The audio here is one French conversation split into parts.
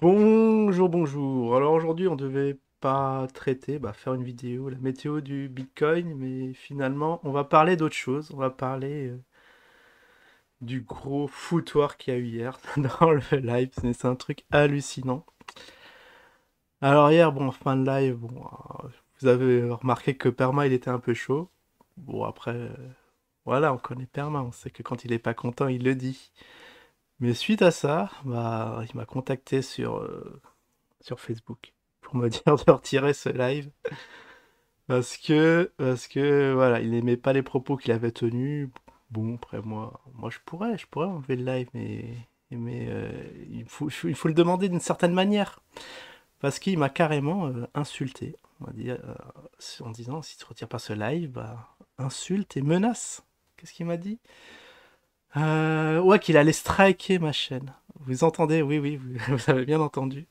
Bonjour, bonjour. Alors aujourd'hui, on devait pas traiter, bah, faire une vidéo, la météo du Bitcoin, mais finalement, on va parler d'autre chose. On va parler euh, du gros foutoir qu'il y a eu hier dans le live. C'est un truc hallucinant. Alors hier, bon, en fin de live, bon, euh, vous avez remarqué que Perma, il était un peu chaud. Bon, après, euh, voilà, on connaît Perma, on sait que quand il est pas content, il le dit. Mais suite à ça, bah, il m'a contacté sur, euh, sur Facebook pour me dire de retirer ce live. parce que, parce que voilà, il n'aimait pas les propos qu'il avait tenus. Bon, après moi, moi je pourrais, je pourrais enlever le live, mais, mais euh, il, faut, il faut le demander d'une certaine manière. Parce qu'il m'a carrément euh, insulté, en disant si tu retires pas ce live, bah, insulte et menace. Qu'est-ce qu'il m'a dit ouais, qu'il allait striker ma chaîne. Vous entendez Oui, oui, vous, avez bien entendu.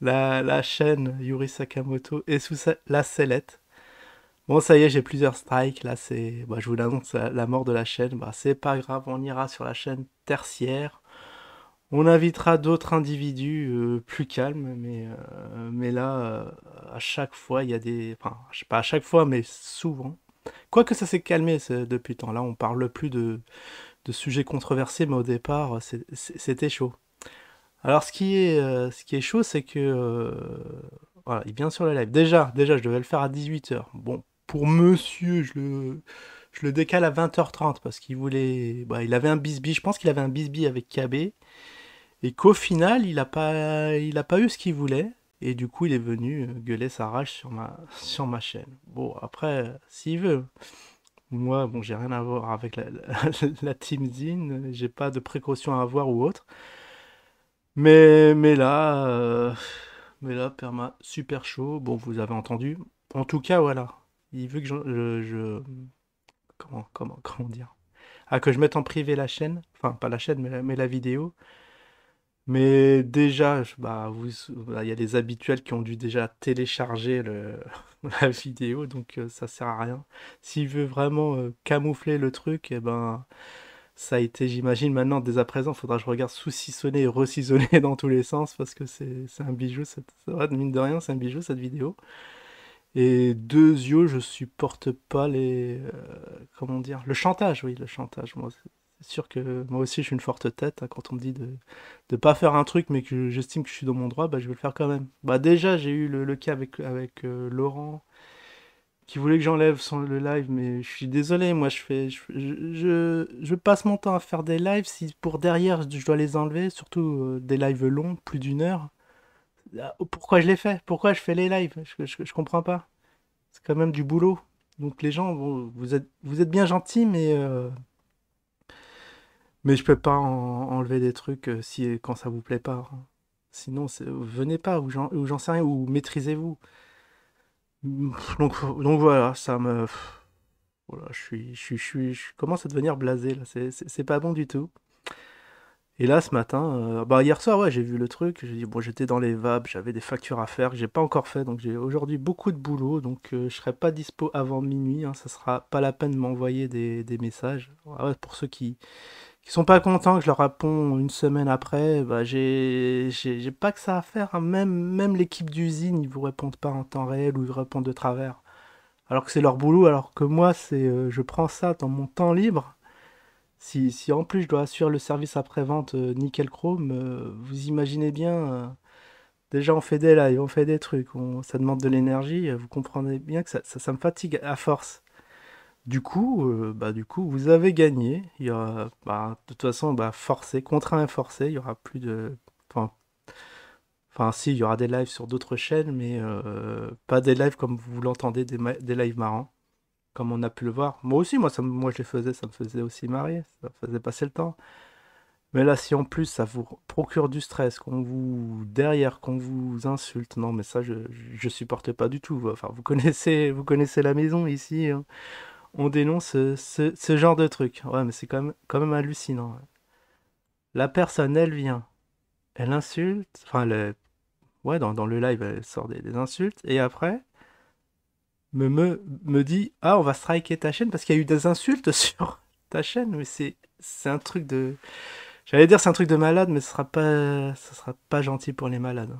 La, chaîne Yuri Sakamoto est sous la sellette. Bon, ça y est, j'ai plusieurs strikes. Là, c'est, bah, je vous l'annonce, la, mort de la chaîne. Bah, c'est pas grave, on ira sur la chaîne tertiaire. On invitera d'autres individus euh, plus calmes, mais, euh, là, euh, à chaque fois, il y a des. Enfin, je sais pas à chaque fois, mais souvent. Quoique ça s'est calmé depuis depuis temps. Là, on parle plus de, de sujets controversés, mais au départ, c'était chaud. Alors, ce qui est, euh, ce qui est chaud, c'est que. Euh, voilà, il vient sur le live. Déjà, déjà, je devais le faire à 18h. Bon, pour monsieur, je le, je le décale à 20h30 parce qu'il voulait. Bah, il avait un bisbee. Je pense qu'il avait un bisbee avec KB. Et qu'au final, il n'a pas, il a pas eu ce qu'il voulait. Et du coup, il est venu gueuler sa rage sur ma, sur ma chaîne. Bon, après, s'il veut. Moi, bon, j'ai rien à voir avec la, la, team j'ai pas de précautions à avoir ou autre. Mais, mais là, euh, mais là, Perma, super chaud. Bon, vous avez entendu. En tout cas, voilà. Il veut que je, je, comment, comment, dire Ah, que je mette en privé la chaîne. Enfin, pas la chaîne, mais la vidéo. Mais déjà, bah, vous, bah, il y a des habituels qui ont dû déjà télécharger la vidéo, donc euh, ça sert à rien. S'il veut vraiment euh, camoufler le truc, eh ben, ça a été, j'imagine, maintenant, dès à présent, faudra que je regarde sous et re dans tous les sens, parce que c'est un bijou, c'est mine de rien, c'est un bijou, cette vidéo. Et deux yeux, je supporte pas les... Euh, comment dire? Le chantage, oui, le chantage, moi sûr que moi aussi, je suis une forte tête. Hein, quand on me dit de ne pas faire un truc, mais que j'estime que je suis dans mon droit, bah, je vais le faire quand même. Bah, déjà, j'ai eu le, cas avec, avec euh, Laurent qui voulait que j'enlève le live, mais je suis désolé, moi je fais, je, passe mon temps à faire des lives. Si pour derrière je dois les enlever, surtout euh, des lives longs, plus d'une heure, ah, pourquoi je les fais Pourquoi je fais les lives je, je, comprends pas. C'est quand même du boulot. Donc les gens, vous êtes, vous êtes bien gentils, mais euh, mais je peux pas enlever des trucs euh, si quand ça vous plaît pas. Sinon, venez pas ou j'en sais rien ou maîtrisez-vous. Donc, donc voilà, ça me voilà, je suis, je suis, je commence à devenir blasé là. C'est pas bon du tout. Et là, ce matin, euh, bah hier soir, ouais, j'ai vu le truc. J'ai dit, bon, j'étais dans les vapes, j'avais des factures à faire que j'ai pas encore fait. Donc, j'ai aujourd'hui beaucoup de boulot. Donc, je euh, je serai pas dispo avant minuit. Hein, ça sera pas la peine de m'envoyer des, messages. Ah pour ceux qui, qui sont pas contents que je leur réponds une semaine après, bah, j'ai, pas que ça à faire. Hein. Même, même l'équipe d'usine, ils vous répondent pas en temps réel ou ils répondent de travers. Alors que c'est leur boulot, alors que moi, c'est, euh, je prends ça dans mon temps libre si, si, en plus je dois assurer le service après-vente euh, nickel chrome, euh, vous imaginez bien. Euh, déjà, on fait des lives, on fait des trucs, ça demande de l'énergie. Vous comprenez bien que ça, ça, me fatigue à force. Du coup, bah, du coup, vous avez gagné. Il y bah, de toute façon, bah, forcé, contraint et forcé, il y aura plus de. Enfin, enfin, si, il y aura des lives sur d'autres chaînes, mais pas des lives comme vous l'entendez, des, des lives marrants comme on a pu le voir. Moi aussi, moi, ça, moi je les faisais, ça me faisait aussi marrer, ça me faisait passer le temps. Mais là, si en plus ça vous procure du stress, qu'on vous derrière, qu'on vous insulte, non, mais ça, je, je supporte pas du tout. Enfin, vous connaissez, vous connaissez la maison ici. Hein. On dénonce ce, genre de truc. Ouais, mais c'est quand même, quand même hallucinant. Hein. La personne, elle vient, elle insulte, enfin, le, ouais, dans, dans le live, elle sort des insultes, et après, me, me, dit Ah, on va striker ta chaîne parce qu'il y a eu des insultes sur ta chaîne. Mais c'est, un truc de. J'allais dire c'est un truc de malade, mais ce sera pas, ce sera pas gentil pour les malades.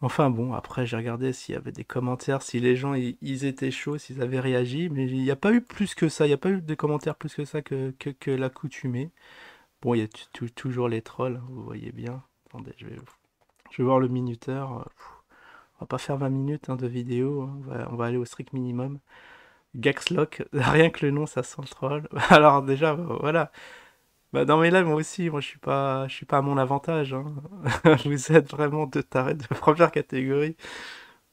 Enfin bon, après j'ai regardé s'il y avait des commentaires, si les gens ils, étaient chauds, s'ils avaient réagi, mais il n'y a pas eu plus que ça, il n'y a pas eu de commentaires plus que ça que, que, l'accoutumé. Bon, il y a toujours les trolls, hein, vous voyez bien. Attendez, je vais, je vais voir le minuteur. Euh, on va pas faire 20 minutes hein, de vidéo, hein. on, va, aller au strict minimum. Gaxlock, rien que le nom, ça sent le troll. Alors déjà, voilà. Bah, dans mes moi aussi, moi je suis pas, je suis pas à mon avantage. Je hein. Vous aide vraiment de taré de première catégorie.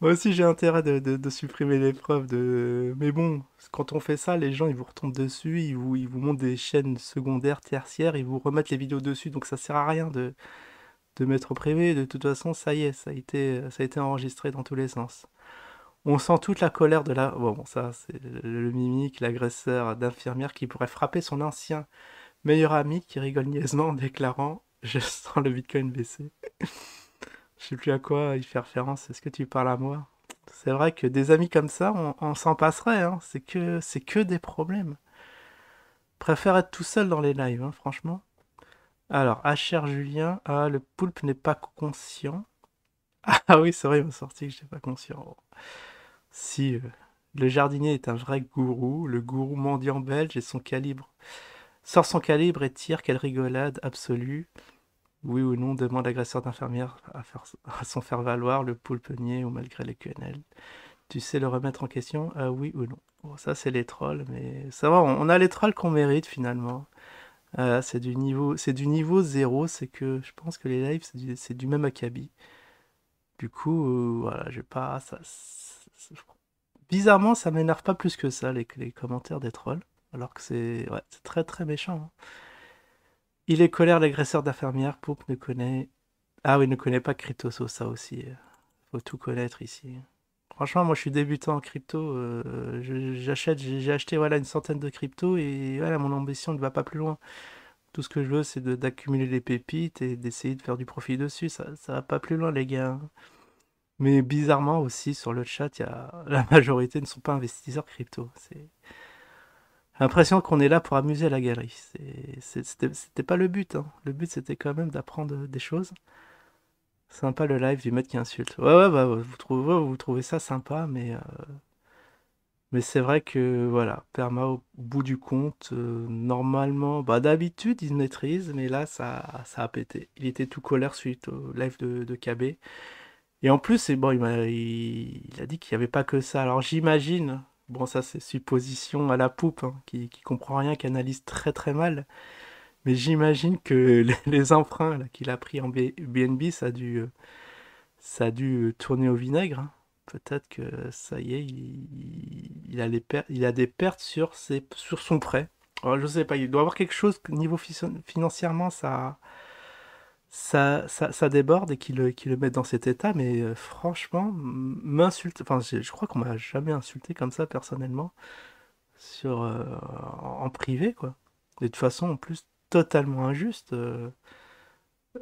Moi aussi, j'ai intérêt de, supprimer l'épreuve. De... Mais bon, quand on fait ça, les gens, ils vous retombent dessus, ils vous, ils vous des chaînes secondaires, tertiaires, ils vous remettent les vidéos dessus, donc ça sert à rien de de mettre au privé. De toute façon, ça y est, ça a été, ça a été enregistré dans tous les sens. On sent toute la colère de la. Bon, ça, c'est le, mimique, l'agresseur d'infirmière qui pourrait frapper son ancien meilleur ami qui rigole niaisement en déclarant Je sens le bitcoin baisser. Je sais plus à quoi il fait référence. Est-ce que tu parles à moi C'est vrai que des amis comme ça, on, s'en passerait. Hein. C'est que, c'est que des problèmes. Préfère être tout seul dans les lives, hein, franchement. Alors, ah, cher Julien, ah, le poulpe n'est pas conscient. Ah oui, c'est vrai, il m'a sorti que je n'étais pas conscient. Si, euh, le jardinier est un vrai gourou, le gourou mendiant belge et son calibre. Sort son calibre et tire, quelle rigolade absolue. Oui ou non, demande l'agresseur d'infirmière à, à, faire valoir, le poulpe nier ou malgré les QNL. Tu sais le remettre en question, ah oui ou non. Bon, ça, c'est les trolls, mais ça va, on a les trolls qu'on mérite finalement. Ah, c'est du niveau, c'est du niveau zéro. C'est que je pense que les lives, c'est du, même acabit. Du coup, euh, voilà, voilà, je pas ça, ça, Bizarrement, ça m'énerve pas plus que ça les, commentaires des trolls, alors que c'est très très méchant. Hein. Il est colère l'agresseur d'infirmière. Poupe ne connaît. Ah oui, ne connaît pas Kritoso, ça aussi. Euh, faut tout connaître ici. Franchement, moi je suis débutant en crypto. Euh, j'achète, j'ai acheté voilà, une centaine de cryptos et voilà, mon ambition ne va pas plus loin. Tout ce que je veux, c'est d'accumuler les pépites et d'essayer de faire du profit dessus. Ça ne va pas plus loin, les gars. Mais bizarrement aussi, sur le chat, y a... la majorité ne sont pas investisseurs crypto. C'est l'impression qu'on est là pour amuser la galerie. C'était pas le but. Hein. Le but, c'était quand même d'apprendre des choses. Sympa le live du mec qui insulte. Ouais, ouais, bah, vous trouvez, vous trouvez ça sympa, mais. Euh, mais c'est vrai que, voilà, Perma, au bout du compte, euh, normalement, bah, d'habitude, il maîtrise, mais là, ça, ça a pété. Il était tout colère suite au live de, KB. Et en plus, bon, il, a, il, a dit qu'il n'y avait pas que ça. Alors j'imagine, bon ça c'est supposition à la poupe, hein, qui, qui comprend rien, qui analyse très très mal, mais j'imagine que les emprunts qu'il a pris en BNB, ça a dû, euh, ça a dû euh, tourner au vinaigre. Hein. Peut-être que ça y est, il, a il a des pertes sur, sur son prêt. Alors, je sais pas, il doit avoir quelque chose que niveau financièrement, ça, ça, ça, déborde et qu'il le, qu mette dans cet état. Mais euh, franchement, m'insulte. Enfin, je crois qu'on m'a jamais insulté comme ça personnellement sur, en privé, quoi. Et de toute façon, en plus, totalement injuste. Euh,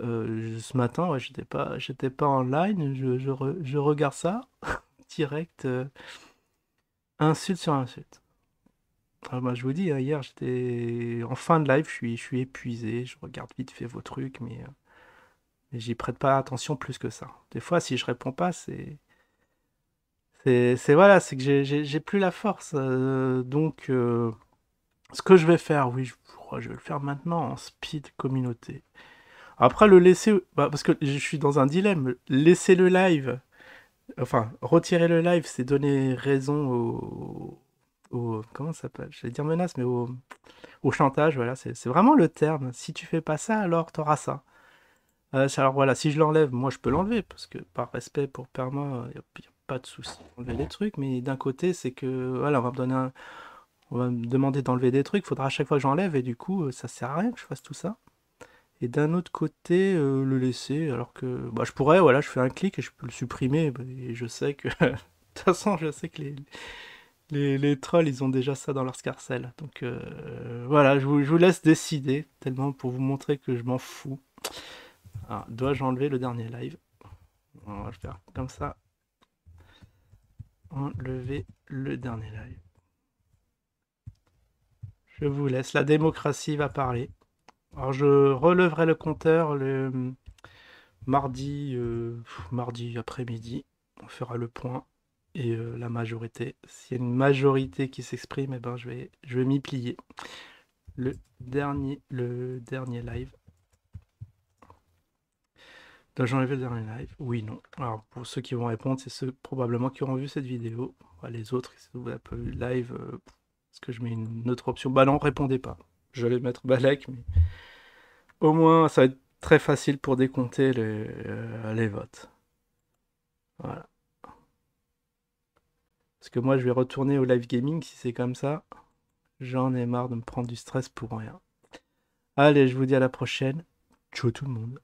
euh, ce matin, ouais, j'étais pas, j'étais pas en line. Je, je, regarde ça direct, euh, insulte sur insulte. Alors, ah, bah, je vous dis, hein, hier j'étais en fin de live, je suis, je suis épuisé. Je regarde vite fait vos trucs, mais, j'y prête pas attention plus que ça. Des fois, si je réponds pas, c'est c'est voilà, c'est que j'ai plus la force. donc, ce que je vais faire, oui, je vais le faire maintenant en speed communauté. Après, le laisser, bah, parce que je suis dans un dilemme, laisser le live, enfin, retirer le live, c'est donner raison au, comment ça s'appelle Je vais dire menace, mais au, chantage, voilà, c'est vraiment le terme. Si tu fais pas ça, alors tu auras ça. Euh, alors voilà, si je l'enlève, moi je peux l'enlever, parce que par respect pour Perma, il n'y a, pas de souci. Enlever les trucs, mais d'un côté, c'est que, voilà, on va me donner un on va me demander d'enlever des trucs, il faudra à chaque fois que j'enlève, et du coup, euh, ça sert à rien que je fasse tout ça. Et d'un autre côté, euh, le laisser, alors que bah, je pourrais, voilà, je fais un clic et je peux le supprimer, bah, et je sais que... de toute façon, je sais que les, trolls, ils ont déjà ça dans leur scarcelle. Donc euh, voilà, je vous, laisse décider, tellement pour vous montrer que je m'en fous. Ah, dois-je enlever le dernier live On va faire comme ça. Enlever le dernier live. Je vous laisse, la démocratie va parler. Alors je releverai le compteur le hum, mardi, euh, mardi après-midi. On fera le point et euh, la majorité. S'il y a une majorité qui s'exprime, eh ben, je vais, je vais m'y plier. Le dernier, le dernier live. j'enlève le dernier live. Oui, non. Alors pour ceux qui vont répondre, c'est ceux probablement qui auront vu cette vidéo. Bah, les autres, si vous avez un live. Euh, est-ce que je mets une autre option Bah non, répondez pas. Je vais mettre Balek, mais au moins ça va être très facile pour décompter les, euh, les votes. Voilà. Parce que moi, je vais retourner au live gaming si c'est comme ça. J'en ai marre de me prendre du stress pour rien. Allez, je vous dis à la prochaine. Ciao tout le monde.